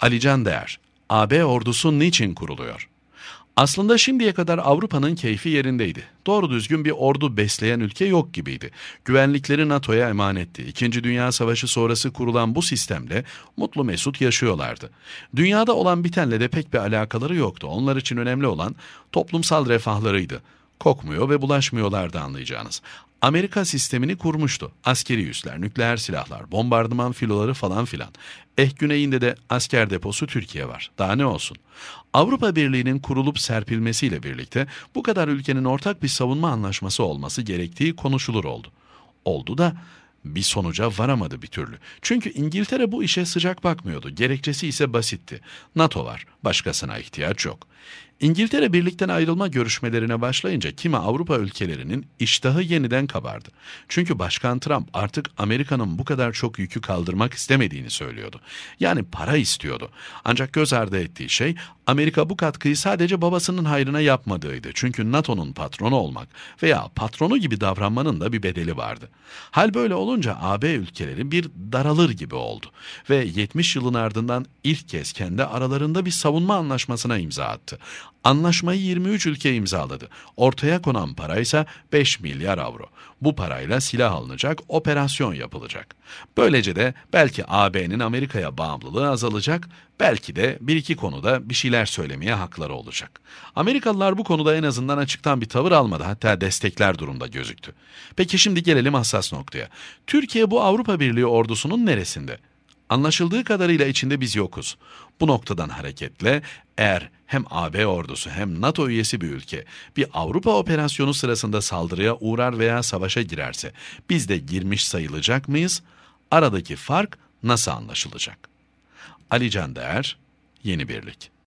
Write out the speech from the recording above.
Alican Değer, AB ordusu niçin kuruluyor? Aslında şimdiye kadar Avrupa'nın keyfi yerindeydi. Doğru düzgün bir ordu besleyen ülke yok gibiydi. Güvenlikleri NATO'ya emanetti. İkinci Dünya Savaşı sonrası kurulan bu sistemle mutlu mesut yaşıyorlardı. Dünyada olan bitenle de pek bir alakaları yoktu. Onlar için önemli olan toplumsal refahlarıydı kokmuyor ve bulaşmıyorlar anlayacağınız. Amerika sistemini kurmuştu. Askeri üsler, nükleer silahlar, bombardıman filoları falan filan. Eh güneyinde de asker deposu Türkiye var. Daha ne olsun? Avrupa Birliği'nin kurulup serpilmesiyle birlikte bu kadar ülkenin ortak bir savunma anlaşması olması gerektiği konuşulur oldu. Oldu da bir sonuca varamadı bir türlü. Çünkü İngiltere bu işe sıcak bakmıyordu. Gerekçesi ise basitti. NATO var başkasına ihtiyaç yok. İngiltere birlikten ayrılma görüşmelerine başlayınca kimi Avrupa ülkelerinin iştahı yeniden kabardı. Çünkü Başkan Trump artık Amerika'nın bu kadar çok yükü kaldırmak istemediğini söylüyordu. Yani para istiyordu. Ancak göz ardı ettiği şey Amerika bu katkıyı sadece babasının hayrına yapmadığıydı. Çünkü NATO'nun patronu olmak veya patronu gibi davranmanın da bir bedeli vardı. Hal böyle olunca AB ülkeleri bir daralır gibi oldu ve 70 yılın ardından ilk kez kendi aralarında bir savaş savunma anlaşmasına imza attı. Anlaşmayı 23 ülke imzaladı. Ortaya konan para ise 5 milyar avro. Bu parayla silah alınacak, operasyon yapılacak. Böylece de belki AB'nin Amerika'ya bağımlılığı azalacak, belki de bir iki konuda bir şeyler söylemeye hakları olacak. Amerikalılar bu konuda en azından açıktan bir tavır almadı, hatta destekler durumda gözüktü. Peki şimdi gelelim hassas noktaya. Türkiye bu Avrupa Birliği ordusunun neresinde? Anlaşıldığı kadarıyla içinde biz yokuz. Bu noktadan hareketle eğer hem AB ordusu hem NATO üyesi bir ülke bir Avrupa operasyonu sırasında saldırıya uğrar veya savaşa girerse biz de girmiş sayılacak mıyız? Aradaki fark nasıl anlaşılacak? Ali Can Değer, Yeni Birlik